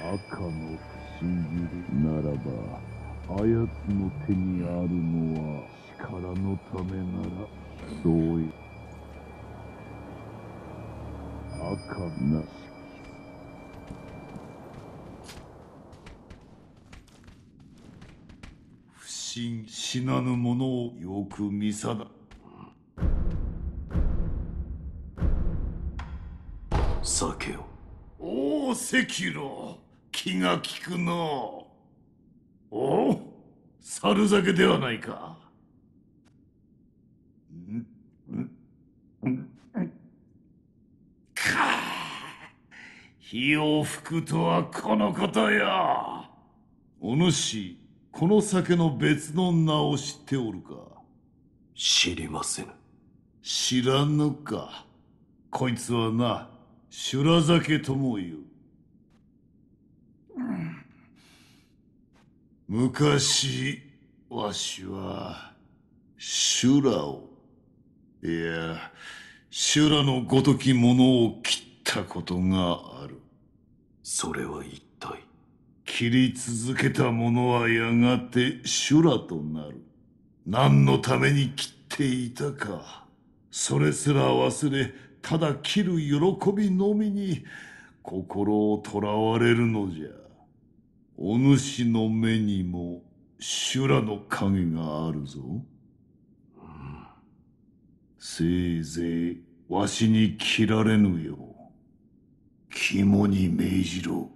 赤の不思議ならばあやつの手にあるのは力のためなら同意赤なし不心死なぬ者をよく見定けをおお赤炉気が利くのおお猿酒ではないか。か火を吹くとはこのことよ。お主、この酒の別の名を知っておるか知りませぬ。知らぬか。こいつはな、修羅酒とも言う。昔、わしは、修羅を、いや、修羅のごときものを切ったことがある。それは一体切り続けたものはやがて修羅となる。何のために切っていたか。それすら忘れ、ただ切る喜びのみに、心をとらわれるのじゃ。お主の目にも修羅の影があるぞ、せいぜいわしに切られぬよう肝に銘じろ。